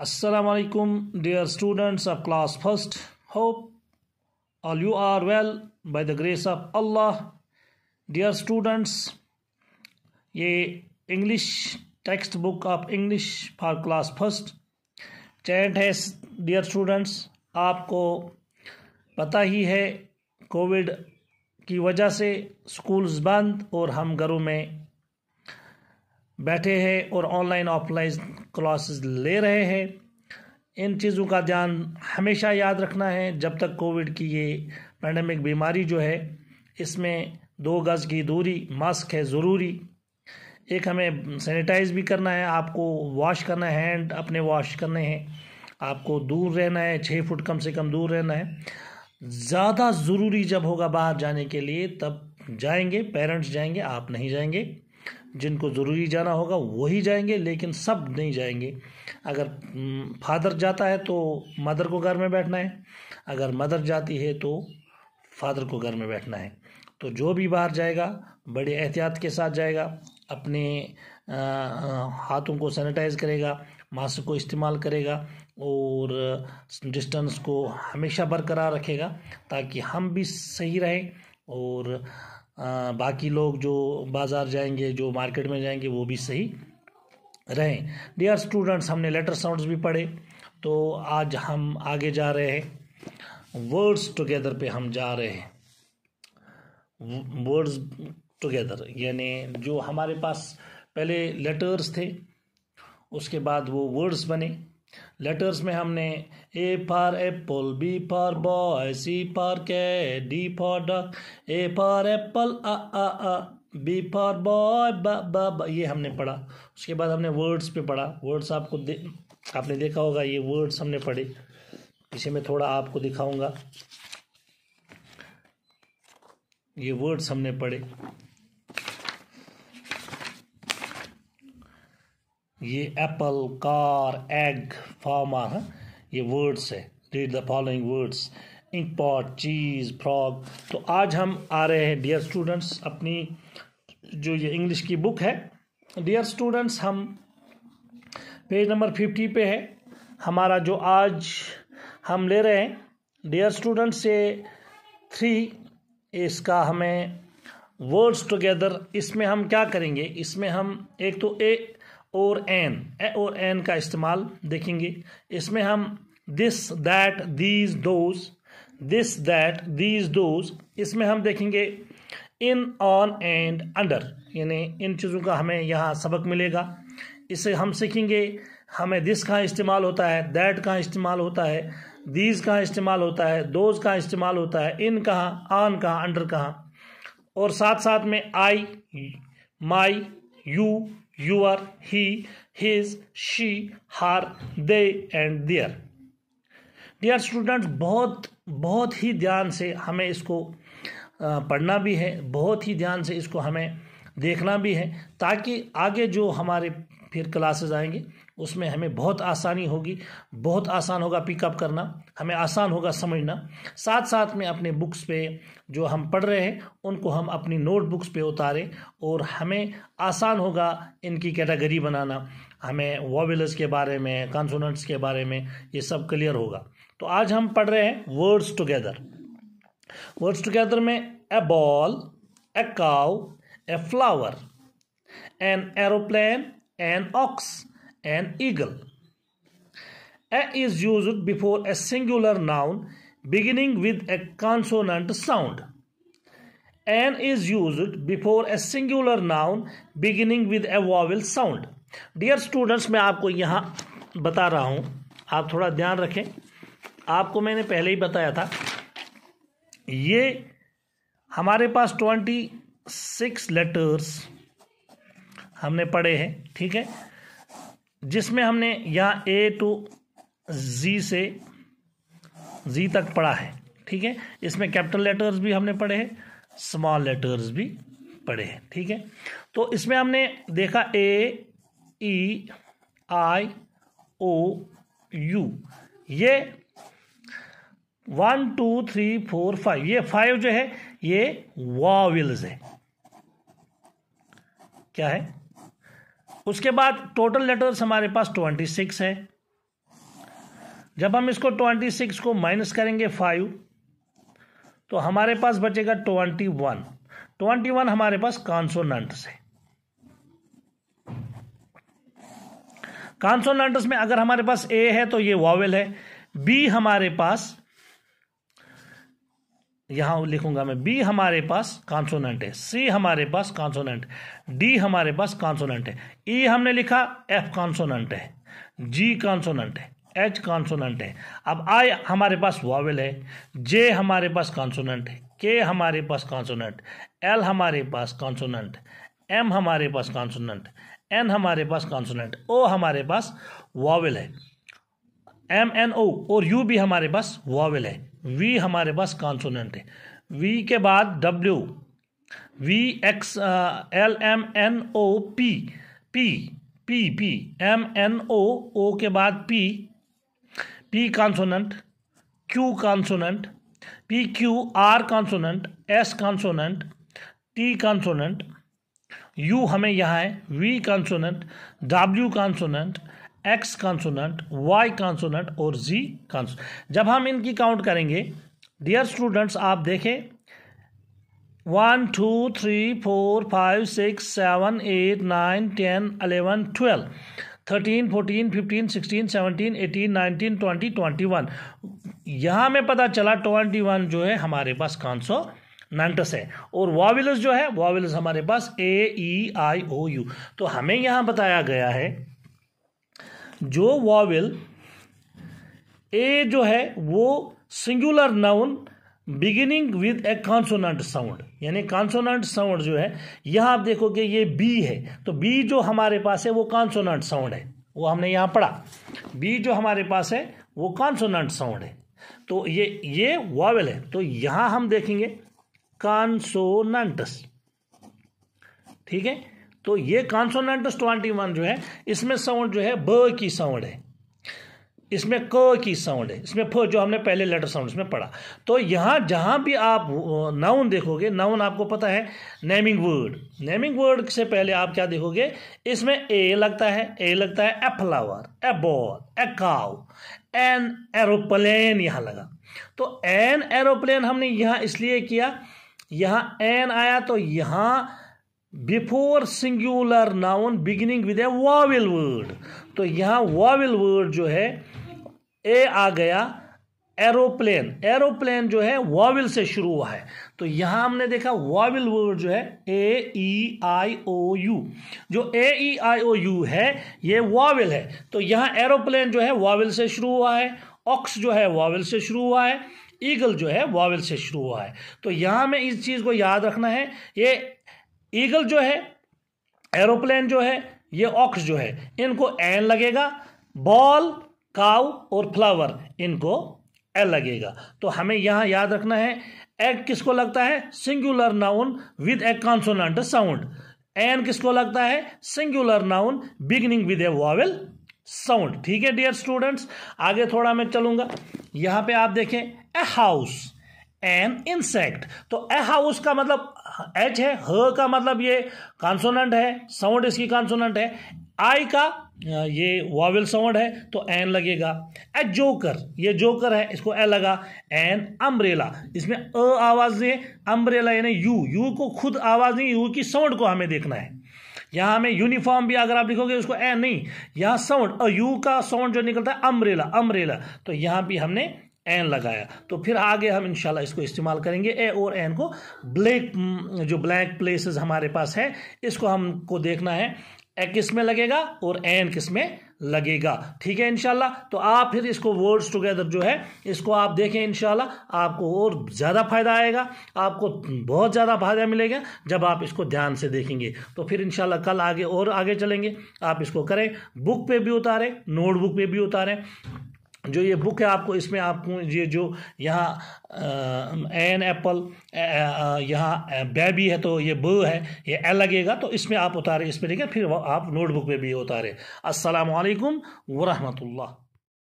Assalamualaikum, dear students of class first. Hope all you are well by the grace of Allah. Dear students, ये English text book of English for class first chat है dear students आपको पता ही है Covid की वजह से schools बंद और हम घरों में बैठे हैं और ऑनलाइन ऑफलाइन क्लासेस ले रहे हैं इन चीज़ों का ध्यान हमेशा याद रखना है जब तक कोविड की ये पैंडमिक बीमारी जो है इसमें दो गज़ की दूरी मास्क है ज़रूरी एक हमें सैनिटाइज़ भी करना है आपको वॉश करना है हैंड अपने वॉश करने हैं आपको दूर रहना है छः फुट कम से कम दूर रहना है ज़्यादा ज़रूरी जब होगा बाहर जाने के लिए तब जाएंगे पेरेंट्स जाएंगे आप नहीं जाएंगे जिनको ज़रूरी जाना होगा वही जाएंगे लेकिन सब नहीं जाएंगे अगर फादर जाता है तो मदर को घर में बैठना है अगर मदर जाती है तो फादर को घर में बैठना है तो जो भी बाहर जाएगा बड़े एहतियात के साथ जाएगा अपने हाथों को सैनिटाइज़ करेगा मास्क को इस्तेमाल करेगा और डिस्टेंस को हमेशा बरकरार रखेगा ताकि हम भी सही रहें और बाकी लोग जो बाज़ार जाएंगे जो मार्केट में जाएंगे वो भी सही रहें डियर स्टूडेंट्स हमने लेटर साउंड्स भी पढ़े तो आज हम आगे जा रहे हैं वर्ड्स टुगेदर पे हम जा रहे हैं वर्ड्स टुगेदर यानी जो हमारे पास पहले लेटर्स थे उसके बाद वो वर्ड्स बने लेटर्स में हमने A for apple B for boy C for cat D for dog A for apple अ आ आ बी फॉर बॉय ब ये हमने पढ़ा उसके बाद हमने वर्ड्स पे पढ़ा वर्ड्स आपको दे आपने देखा होगा ये वर्ड्स हमने पढ़े इसे मैं थोड़ा आपको दिखाऊंगा ये वर्ड्स हमने पढ़े ये एप्पल कार एग फार्मर है ये वर्ड्स है read the following words ink pot cheese frog तो आज हम आ रहे हैं डियर स्टूडेंट्स अपनी जो ये इंग्लिश की बुक है डियर स्टूडेंट्स हम पेज नंबर फिफ्टी पे है हमारा जो आज हम ले रहे हैं डियर स्टूडेंट्स से थ्री इसका हमें वर्ड्स टुगेदर इसमें हम क्या करेंगे इसमें हम एक तो ए और एन ए और एन का इस्तेमाल देखेंगे इसमें हम this that these those this that these those इसमें हम देखेंगे इन ऑन एंड अंडर यानी इन चीज़ों का हमें यहाँ सबक मिलेगा इसे हम सीखेंगे हमें दिस का इस्तेमाल होता है दैट का इस्तेमाल होता है दीज का इस्तेमाल होता है दोज का इस्तेमाल होता है इन कहाँ ऑन कहाँ अंडर कहाँ और साथ साथ में I my you you are he his she her they and their dear students बहुत बहुत ही ध्यान से हमें इसको पढ़ना भी है बहुत ही ध्यान से इसको हमें देखना भी है ताकि आगे जो हमारे फिर क्लासेस आएंगे उसमें हमें बहुत आसानी होगी बहुत आसान होगा पिकअप करना हमें आसान होगा समझना साथ साथ में अपने बुक्स पे जो हम पढ़ रहे हैं उनको हम अपनी नोटबुक्स पे उतारें और हमें आसान होगा इनकी कैटेगरी बनाना हमें वॉबल्स के बारे में कॉन्सोनेंट्स के बारे में ये सब क्लियर होगा तो आज हम पढ़ रहे हैं वर्ड्स टुगेदर वर्ड्स टुगेदर में a ball a cow a flower an aeroplane an ox an eagle. A is used before a singular noun beginning with a consonant sound. An is used before a singular noun beginning with a vowel sound. Dear students मैं आपको यहाँ बता रहा हूँ आप थोड़ा ध्यान रखें आपको मैंने पहले ही बताया था ये हमारे पास ट्वेंटी सिक्स लेटर्स हमने पढ़े हैं ठीक है जिसमें हमने यहाँ ए टू जी से जी तक पढ़ा है ठीक है इसमें कैपिटल लेटर्स भी हमने पढ़े हैं स्मॉल लेटर्स भी पढ़े हैं ठीक है तो इसमें हमने देखा A E I O U ये one two three four five ये फाइव जो है ये वाविल्स है क्या है उसके बाद टोटल लेटर्स हमारे पास ट्वेंटी सिक्स है जब हम इसको ट्वेंटी सिक्स को माइनस करेंगे फाइव तो हमारे पास बचेगा ट्वेंटी वन ट्वेंटी वन हमारे पास कॉन्सोनेंट्स है कॉन्सोनेंट्स में अगर हमारे पास ए है तो ये वॉवेल है बी हमारे पास यहाँ लिखूंगा मैं बी हमारे पास कॉन्सोनेंट है सी हमारे पास कॉन्सोनेंट डी हमारे पास कॉन्सोनेंट है ई e हमने लिखा एफ कॉन्सोनेंट है जी कॉन्सोनेंट है एच कॉन्सोनेंट है अब आई हमारे पास वॉवेल है जे हमारे पास कॉन्सोनेंट है के हमारे पास कॉन्सोनेंट एल हमारे पास कॉन्सोनेंट एम हमारे पास कॉन्सोनेंट एन हमारे पास कॉन्सोनेंट ओ हमारे पास वॉवेल है एम एन ओ और यू भी हमारे पास वॉवल है वी हमारे पास कॉन्सोनेंट है वी के बाद W V X L M N O P P P P M N O O के बाद P P consonant Q consonant P Q R consonant S consonant T consonant U हमें यहाँ है V consonant W consonant X consonant Y consonant और G consonant जब हम इनकी count करेंगे डियर स्टूडेंट्स आप देखें one two three four five six seven eight nine ten eleven twelve thirteen fourteen fifteen sixteen seventeen eighteen nineteen twenty twenty one यहाँ में पता चला ट्वेंटी वन जो है हमारे पास कॉन्सो नंटस है और वॉविलस जो है वॉविलस हमारे पास ए ई आई ओ यू तो हमें यहाँ बताया गया है जो वॉवल ए जो है वो singular noun beginning with a consonant sound यानी कॉन्सोनाट साउंड जो है यहां आप देखोगे ये बी है तो बी जो हमारे पास है वो कॉन्सोनट साउंड है वो हमने यहां पढ़ा बी जो हमारे पास है वो कॉन्सोनट साउंड है तो ये ये वॉवेल है तो यहां हम देखेंगे कॉन्सोनाटस ठीक है तो ये कॉन्सोनेंट ट्वेंटी वन जो है इसमें साउंड जो है ब की साउंड है इसमें क की साउंड है इसमें फ जो हमने पहले लेटर साउंड इसमें पढ़ा तो यहाँ जहाँ भी आप नाउन देखोगे नाउन आपको पता है नेमिंग वर्ड नेमिंग वर्ड से पहले आप क्या देखोगे इसमें ए लगता है ए लगता है a flower a ball a cow an aeroplane यहाँ लगा तो एन एरोप्लेन हमने यहाँ इसलिए किया यहाँ एन आया तो यहाँ before singular noun beginning with a vowel word तो यहाँ वॉविल वर्ड जो है ए आ गया एरोप्लेन एरोप्लेन जो है वॉविल से शुरू हुआ है तो यहां हमने देखा वॉविल वर्ड जो है ए ई आई ओ यू जो ए ई आई ओ यू है ये वॉविल है तो यहां एरोप्लेन जो है वॉविल से शुरू हुआ है ऑक्स जो है वॉविल से शुरू हुआ है ईगल जो है वॉविल से शुरू हुआ है तो यहां में इस चीज़ को याद रखना है ये ईगल जो है एरोप्लेन जो है ये ऑक्स जो है इनको एन लगेगा बॉल काउ और फ्लावर इनको एल लगेगा तो हमें यहां याद रखना है एग किसको लगता है singular noun with a consonant sound an किसको लगता है singular noun beginning with a vowel sound ठीक है डियर स्टूडेंट्स आगे थोड़ा मैं चलूंगा यहां पे आप देखें ए हाउस एन इंसेक्ट तो ए हाउस का मतलब एच है ह का मतलब ये कॉन्सोनेंट है साउंड इसकी कॉन्सोनेंट है आई का ये वॉवल साउंड है तो एन लगेगा ए जोकर ये जोकर है इसको ए लगा एन अम्ब्रेला इसमें अ आवाज़ नहीं है अम्ब्रेला यानी यू यू को खुद आवाज़ नहीं यू की साउंड को हमें देखना है यहाँ हमें यूनिफॉर्म भी अगर आप लिखोगे उसको ए नहीं यहाँ साउंड अ यू का साउंड जो निकलता है अम्ब्रेला अम्ब्रेला तो यहाँ भी हमने एन लगाया तो फिर आगे हम इंशाल्लाह इसको इस्तेमाल करेंगे ए और एन को ब्लैक mm, जो ब्लैक प्लेसेस हमारे पास है इसको हमको देखना है ए किस में लगेगा और एन किस में लगेगा ठीक है इनशाला तो आप फिर इसको वर्ड्स टुगेदर जो है इसको आप देखें इनशाला आपको और ज़्यादा फायदा आएगा आपको बहुत ज़्यादा फायदा मिलेगा जब आप इसको ध्यान से देखेंगे तो फिर इनशाला कल आगे और आगे चलेंगे आप इसको करें बुक पे भी उतारें नोटबुक पे भी उतारें जो ये बुक है आपको इसमें आपको ये जो यहाँ एन एप्पल यहाँ बेबी है तो ये ब है ये ए लगेगा तो इसमें आप उतारें इसमें लिखें फिर आप नोटबुक में भी उतारें असलकम वरहमतुल्ला